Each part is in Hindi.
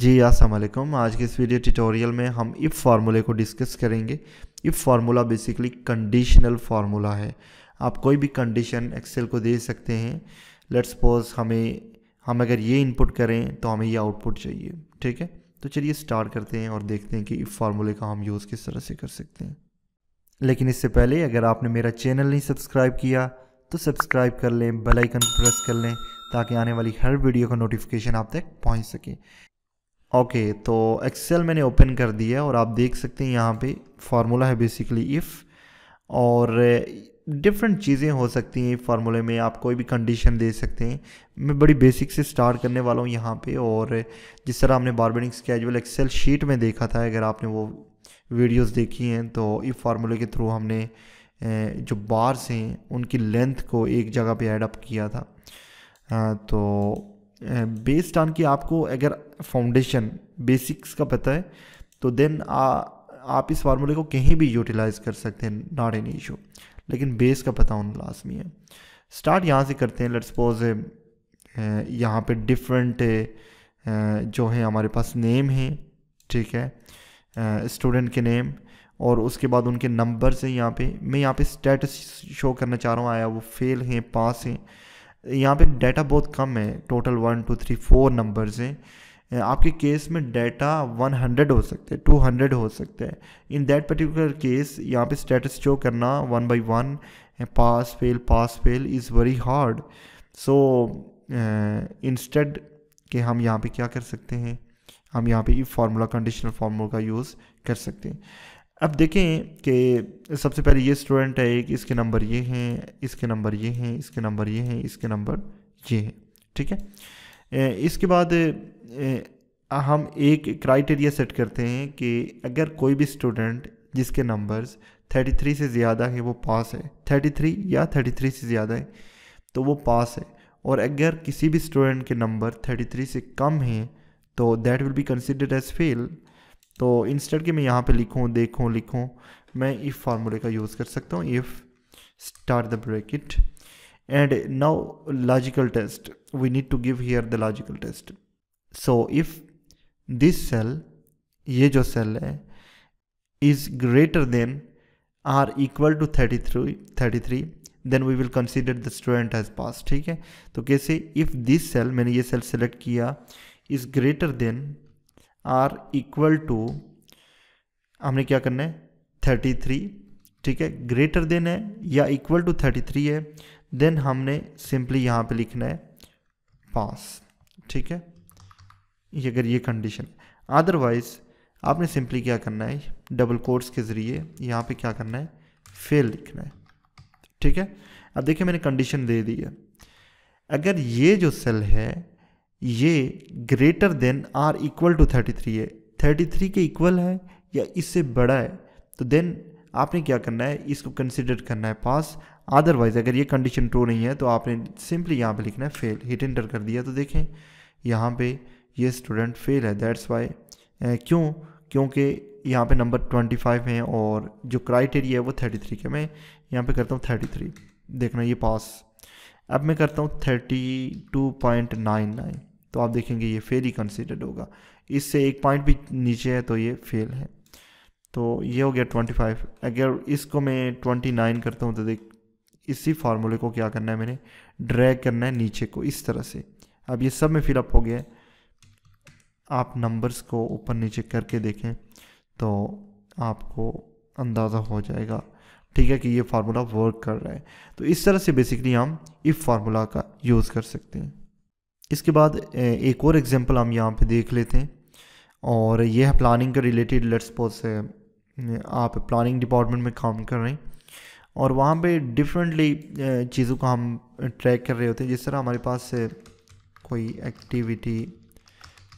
जी असलम आज के इस वीडियो ट्यूटोरियल में हम इफ़ फार्मूले को डिस्कस करेंगे if formula basically conditional formula है आप कोई भी कंडीशन एक्सेल को दे सकते हैं लेट्स सपोज हमें हम अगर ये इनपुट करें तो हमें ये आउटपुट चाहिए ठीक है तो चलिए स्टार्ट करते हैं और देखते हैं कि इफ़ फार्मूले का हम यूज़ किस तरह से कर सकते हैं लेकिन इससे पहले अगर आपने मेरा चैनल नहीं सब्सक्राइब किया तो सब्सक्राइब कर लें बेल आइकन प्रेस कर लें ताकि आने वाली हर वीडियो का नोटिफिकेशन आप तक पहुँच सके ओके okay, तो एक्सेल मैंने ओपन कर दिया है और आप देख सकते हैं यहाँ पे फार्मूला है बेसिकली इफ़ और डिफरेंट चीज़ें हो सकती हैं फार्मूले में आप कोई भी कंडीशन दे सकते हैं मैं बड़ी बेसिक से स्टार्ट करने वाला हूँ यहाँ पे और जिस तरह हमने बारबेडिंग स्केजुअल एक्सेल शीट में देखा था अगर आपने वो वीडियोस देखी हैं तो इस फार्मूले के थ्रू हमने जो बार्स हैं उनकी लेंथ को एक जगह पे ऐड अप किया था तो बेस्ड ऑन कि आपको अगर फाउंडेशन बेसिक्स का पता है तो देन आप इस फार्मूले को कहीं भी यूटिलाइज कर सकते हैं नॉट एनी इशू लेकिन बेस का पता होना लाजमी है स्टार्ट यहाँ से करते हैं लेट्स सपोज यहाँ पे डिफरेंट जो है हमारे पास नेम है ठीक है स्टूडेंट के नेम और उसके बाद उनके नंबर हैं यहाँ पे मैं यहाँ पे स्टेटस शो करना चाह रहा हूँ आया वो फेल हैं पास हैं यहाँ पे डाटा बहुत कम है total one two three four numbers हैं आपके केस में डेटा 100 हो सकते हैं 200 हो सकते हैं इन दैट पर्टिकुलर केस यहाँ पे स्टेटस शो करना one by one pass fail pass fail is very hard so instead कि हम यहाँ पे क्या कर सकते हैं हम यहाँ पे ये फार्मूला कंडीशनल फार्मूला का यूज़ कर सकते हैं अब देखें कि सबसे पहले ये स्टूडेंट है एक इसके नंबर ये हैं इसके नंबर ये हैं इसके नंबर ये हैं इसके नंबर ये हैं ठीक है इसके बाद हम एक क्राइटेरिया सेट करते हैं कि अगर कोई भी स्टूडेंट जिसके नंबर्स 33 से ज़्यादा है वो पास है 33 या 33 से ज़्यादा है तो वो पास है और अगर किसी भी स्टूडेंट के नंबर 33 से कम हैं तो that will be considered as fail तो इंस्टेड के मैं यहाँ पे लिखूँ देखूँ लिखूँ मैं इफ़ फार्मूले का यूज़ कर सकता हूँ if start the bracket and now logical test we need to give here the logical test so if this cell ये जो सेल है is greater than or equal to thirty three thirty three then we will consider the student has pass ठीक है तो कैसे इफ़ दिस सेल मैंने ये सेल सेलेक्ट किया is greater than or equal to हमने क्या करना है थर्टी थ्री ठीक है ग्रेटर देन है या इक्वल टू थर्टी थ्री है देन हमने सिंपली यहाँ पे लिखना है पास ठीक है ये अगर ये कंडीशन अदरवाइज आपने सिंपली क्या करना है डबल कोर्स के ज़रिए यहाँ पे क्या करना है फेल लिखना है ठीक है अब देखिए मैंने कंडीशन दे दी है अगर ये जो सेल है ये greater than or equal to thirty three है थर्टी थ्री के इक्वल है या इससे बड़ा है तो देन आपने क्या करना है इसको कंसिडर करना है पास अदरवाइज़ अगर ये कंडीशन ट्रू नहीं है तो आपने सिंपली यहाँ पे लिखना है फेल हिट इंटर कर दिया तो देखें यहाँ पे ये स्टूडेंट फेल है दैट्स वाई क्यों क्योंकि यहाँ पे नंबर 25 हैं और जो क्राइटेरिया है वो 33 के मैं यहाँ पे करता हूँ 33 देखना ये पास अब मैं करता हूँ 32.99 तो आप देखेंगे ये फेल ही कंसिडर्ड होगा इससे एक पॉइंट भी नीचे है तो ये फेल है तो ये हो गया 25 अगर इसको मैं 29 करता हूँ तो देख इसी फार्मूले को क्या करना है मैंने ड्रैग करना है नीचे को इस तरह से अब ये सब में फिलअप हो गया है आप नंबर्स को ऊपर नीचे करके देखें तो आपको अंदाज़ा हो जाएगा ठीक है कि ये फार्मूला वर्क कर रहा है तो इस तरह से बेसिकली हम इफ़ फार्मूला का यूज़ कर सकते हैं इसके बाद एक और एग्जांपल हम यहाँ पे देख लेते हैं और यह है प्लानिंग के रिलेटेड लेट्स से आप प्लानिंग डिपार्टमेंट में काम कर रहे हैं और वहाँ पे डिफरेंटली चीज़ों को हम ट्रैक कर रहे होते हैं जिस तरह हमारे पास कोई एक्टिविटी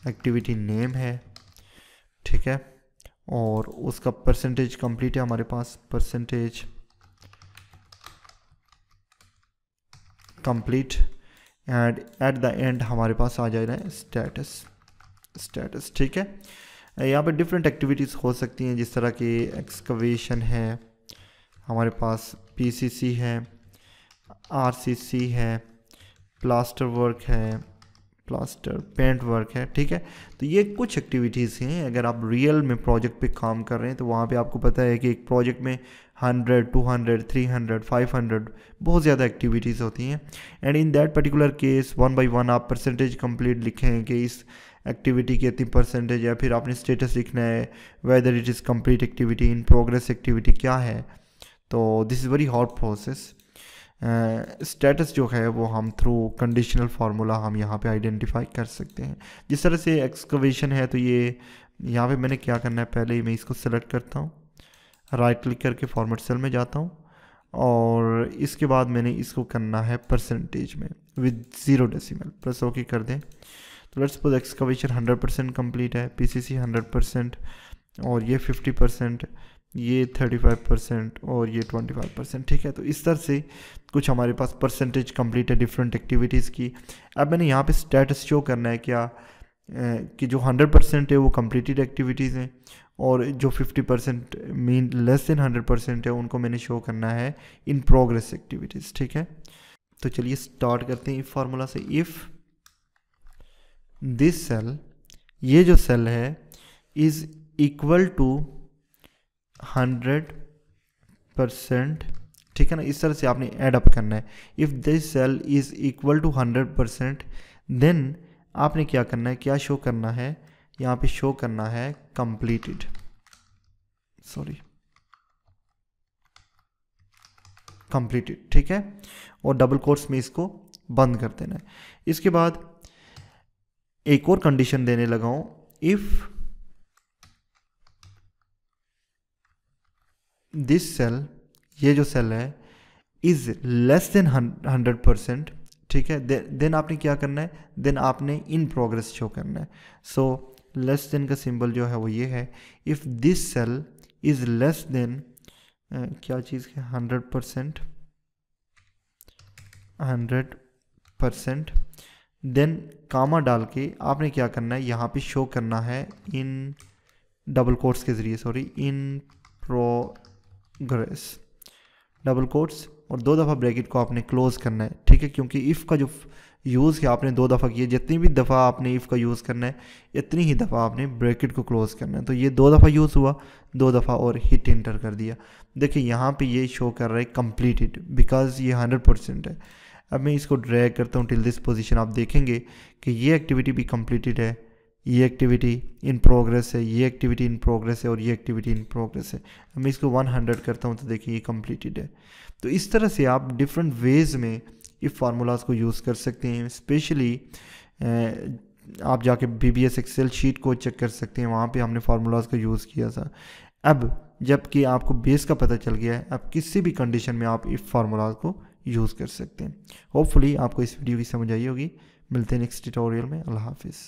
एक्टिविटी नेम है ठीक है और उसका परसेंटेज कंप्लीट है हमारे पास percentage complete and at the end हमारे पास आ जाएगा स्टेटस स्टेटस ठीक है यहाँ पे डिफरेंट एक्टिविटीज़ हो सकती हैं जिस तरह की एक्सकवेशन है हमारे पास पीसीसी है आरसीसी है प्लास्टर वर्क है प्लास्टर पेंट वर्क है ठीक है तो ये कुछ एक्टिविटीज़ हैं अगर आप रियल में प्रोजेक्ट पे काम कर रहे हैं तो वहाँ पे आपको पता है कि एक प्रोजेक्ट में 100, 200, 300, 500 बहुत ज़्यादा एक्टिविटीज़ होती हैं and in that particular case one by one आप परसेंटेज कंप्लीट लिखें कि इस एक्टिविटी की इतनी परसेंटेज या फिर आपने स्टेटस लिखना है whether it is complete activity in progress activity क्या है तो this is very hot process status जो है वो हम थ्रू कंडीशनल फार्मूला हम यहाँ पे आइडेंटिफाई कर सकते हैं जिस तरह से एक्सकवेशन है तो ये यहाँ पे मैंने क्या करना है पहले ही मैं इसको सेलेक्ट करता हूँ राइट क्लिक करके फॉर्मेट सेल में जाता हूँ और इसके बाद मैंने इसको करना है परसेंटेज में with zero decimal plus okay कर दें तो let's suppose excavation hundred percent complete है P C C hundred percent और ये फिफ्टी परसेंट ये 35 परसेंट और ये 25 परसेंट ठीक है तो इस तरह से कुछ हमारे पास परसेंटेज कंप्लीट है डिफरेंट एक्टिविटीज़ की अब मैंने यहाँ पे स्टेटस शो करना है क्या कि जो 100 परसेंट है वो कम्प्लीटेड एक्टिविटीज़ हैं और जो 50 percent mean less than 100 percent है उनको मैंने शो करना है इन प्रोग्रेस एक्टिविटीज़ ठीक है तो चलिए स्टार्ट करते हैं इस फार्मूला से इफ़ दिस सेल ये जो सेल है is equal to hundred percent ठीक है ना इस तरह से आपने एडअप अप करना है if this cell is equal to hundred percent then आपने क्या करना है क्या शो करना है यहाँ पे शो करना है कंप्लीटेड सॉरी कंप्लीटेड ठीक है और डबल कोर्स में इसको बंद कर देना है इसके बाद एक और कंडीशन देने लगाऊँ इफ़ दिस सेल ये जो सेल है is less than hundred percent ठीक है देन आपने क्या करना है देन आपने इन प्रोग्रेस शो करना है सो लेस देन का सिंबल जो है वो ये है if this cell is less than क्या चीज़ है hundred percent hundred percent then comma डाल के आपने क्या करना है यहाँ पे शो करना है इन डबल कोर्स के ज़रिए sorry in progress double quotes और दो दफ़ा ब्रैकेट को आपने क्लोज़ करना है ठीक है क्योंकि इफ़ का जो यूज़ है आपने दो दफ़ा किया जितनी भी दफ़ा आपने इफ़ का यूज़ करना है इतनी ही दफ़ा आपने ब्रैकेट को क्लोज़ करना है तो ये दो दफ़ा यूज़ हुआ दो दफ़ा और हिट इंटर कर दिया देखिए यहाँ पे ये शो कर रहा है कम्प्लीटेड बिकॉज ये हंड्रेड परसेंट है अब मैं इसको ड्रैग करता हूँ टिल दिस पोजिशन आप देखेंगे कि ये एक्टिविटी भी कम्प्लीटेड है ये एक्टिविटी इन प्रोग्रेस है ये एक्टिविटी इन प्रोग्रेस है और ये एक्टिविटी इन प्रोग्रेस है मैं इसको 100 करता हूँ तो देखिए ये कम्प्लीटेड है तो इस तरह से आप डिफरेंट वेज़ में इस फार्मूलाज़ को यूज़ कर सकते हैं स्पेशली आप जाके B B S Excel sheet को चेक कर सकते हैं वहाँ पे हमने फार्मूलाज़ का यूज़ किया था अब जबकि आपको बेस का पता चल गया है अब किसी भी कंडीशन में आप इस फार्मूलाज को यूज़ कर सकते हैं होपफुली आपको इस वीडियो की समझ आई होगी मिलते हैं नेक्स्ट ट्यूटोरियल में अल्लाह हाफिज़